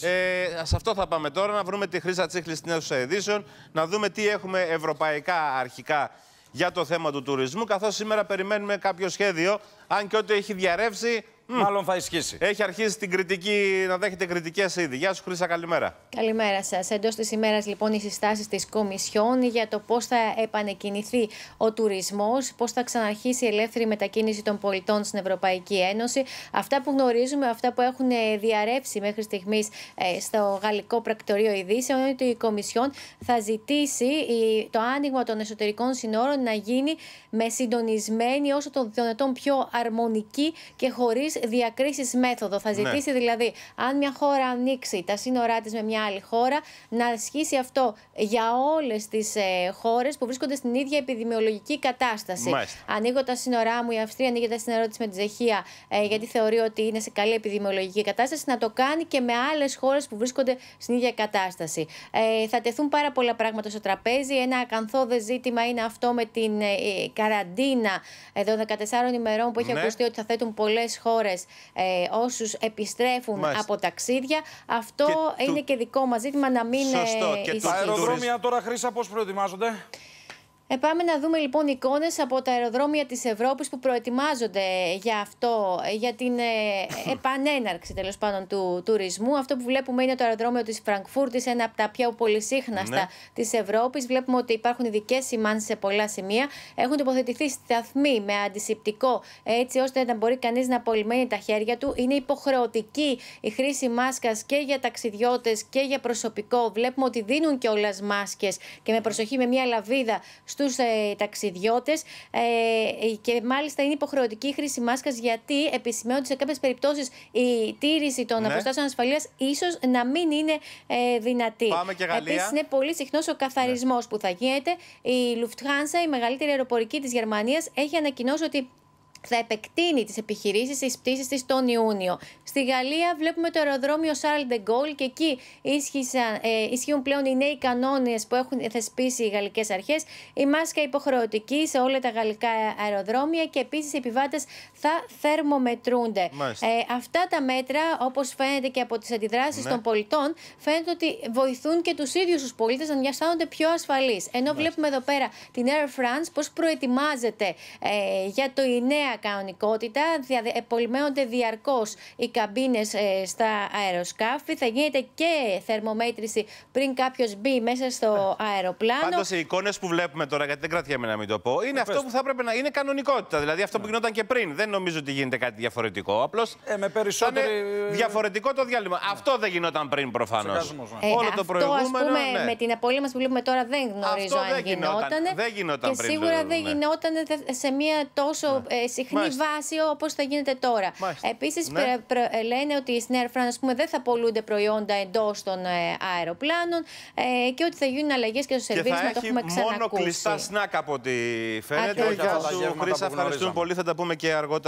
Ε, σε αυτό θα πάμε τώρα, να βρούμε τη Χρύσα Τσίχλη στην αίθουσα ειδήσεων, να δούμε τι έχουμε ευρωπαϊκά αρχικά για το θέμα του τουρισμού, καθώς σήμερα περιμένουμε κάποιο σχέδιο, αν και ό,τι έχει διαρρεύσει μάλλον θα ισχύσει. Έχει αρχίσει την κριτική, να δέχεται κριτικές ήδη. Γεια σου, Χρύσα καλημέρα. Καλημέρα σας. Εντός της ημέρας, λοιπόν, οι συστάσεις της Κομισιόν για το πώς θα επανεκκινηθεί ο τουρισμός, πώς θα ξαναρχίσει η ελεύθερη μετακίνηση των πολιτών στην Ευρωπαϊκή Ένωση. Αυτά που γνωρίζουμε, αυτά που έχουν ε, διαρρεύσει μέχρι στιγμής ε, στο Γαλλικό Πρακτορείο Ειδήσεων, είναι ότι η Κομισιόν θα ζητήσει το άνοιγμα των εσωτερικών συνόρων να γίνει με συντονισμένη όσο το δυνατόν πιο αρμονική και χωρίς διακρίσεις μέθοδο. Θα ναι. ζητήσει δηλαδή, αν μια χώρα ανοίξει τα σύνορά της με μια άλλη χώρα, να ασχίσει αυτό για όλες τις ε, χώρες που βρίσκονται στην ίδια επιδημιολογική κατάσταση. Μάλιστα. Ανοίγω τα σύνορά μου, η Αυστρία ανοίγει τα σύνορά με τη Τσεχία, ε, γιατί θεωρεί ότι είναι σε καλή επιδημιολογική κατάσταση, να το κάνει και με άλλες χώρες που βρίσκονται στην ίδια κατάσταση. Ε, θα τεθούν πάρα πολλά πράγματα στο τραπέζι. Ένα ακαθόδε ζήτημα είναι αυτό με την ε, καραντίνα εδώ 14 ημερών που έχει ναι. ακουστεί ότι θα θέτουν πολλές χώρες ώρε ε, όσους επιστρέφουν από ταξίδια. Αυτό είναι και δικό μας ζήτημα να μην ε, Σωστό. Ε, και τα αεροδρόμια τώρα, Χρήσα, πώς προετοιμάζονται. Επάμε να δούμε λοιπόν εικόνες από τα αεροδρόμια της Ευρώπης που προετοιμάζονται για αυτό, για την ε, επανέναρξη τέλος πάντων του τουρισμού. Αυτό που βλέπουμε είναι το αεροδρόμιο της Φραγκφούρτης, ένα από τα πιο πολυσύχναστα ναι. της Ευρώπης. Βλέπουμε ότι υπάρχουν ειδικές σημάνσεις σε πολλά σημεία. Έχουν τοποθετηθεί σταθμοί με αντισηπτικό έτσι ώστε να μπορεί κανείς να απολυμμένει τα χέρια του. Είναι υποχρεωτική η χρήση μάσκας και για ταξιδιώτες και για προσωπικό. Βλέπουμε ότι δίνουν κιόλας μάσκες και με προσοχή με μια λαβίδα Στους ε, ταξιδιώτες ε, ε, και μάλιστα είναι υποχρεωτική η χρήση μάσκας γιατί επισημαίνονται σε κάποιες περιπτώσεις η τήρηση των ναι. αποστάσεων ασφαλείας ίσως να μην είναι ε, δυνατή. Επίσης είναι πολύ συχνός ο καθαρισμός ναι. που θα γίνεται. Η Lufthansa, η μεγαλύτερη αεροπορική της Γερμανίας, έχει ανακοινώσει ότι θα επεκτείνει τις επιχειρήσεις τη πτήσεις της τον Ιούνιο. Στη Γαλλία βλέπουμε το αεροδρόμιο Charles de Gaulle και εκεί ίσχυσαν, ε, ισχύουν πλέον οι νέοι κανόνες που έχουν θεσπίσει οι γαλλικές αρχές. Η μάσκα υποχρεωτική σε όλα τα γαλλικά αεροδρόμια και επίσης οι επιβάτες θα θερμομετρούνται. Ε, αυτά τα μέτρα, όπως φαίνεται και από τις αντιδράσεις ναι. των πολιτών, φαίνεται ότι βοηθούν και τους ίδιους τους πολίτες να νοιαστάνονται πιο ασφαλείς. Ενώ βλέπουμε εδώ πέρα την Air France πώς προετοιμάζεται ε, για το η νέα κανονικότητα. Επολυμέονται διαρκώς οι καμπίνες ε, στα αεροσκάφη. Θα γίνεται και θερμομέτρηση πριν κάποιος μπει μέσα στο ε, αεροπλάνο. Πάντως οι εικόνες που βλέπουμε τώρα, γιατί δεν κρατιέμαι να μην το πω, είναι ε, αυτό που θα έπρεπε να είναι κανονικότητα. Δηλαδή αυτό ναι. που γινόταν και πριν. Δεν νομίζω ότι γίνεται κάτι διαφορετικό. Απλώς. Ε, με περισσότερη... Διαφορετικό το διάλειμμα. Αυτό δεν γινόταν πριν προφανώς. Ναι. Ε, Όλο το προηγούμενο. πούμε, ναι. Με την απολύτω μας που βλέπουμε τώρα δεν γνωρίζω αυτό αν δεν γινόταν. Δεν γινόταν και σίγουρα ναι. δεν γινόταν σε μια τόσο ναι συχνή Μάλιστα. βάση όπως θα γίνεται τώρα. Επίσης, ναι. ε, λένε ότι στην Air France δεν θα πολλούνται προϊόντα εντός των ε, αεροπλάνων ε, και ότι θα γίνουν αλλαγές και στο σερβίς. να το έχουμε ξανακούσει. Μόνο κλειστά σνακ από ό,τι φαίνεται. Για ευχαριστούμε πολύ. Θα τα πούμε και αργότερα.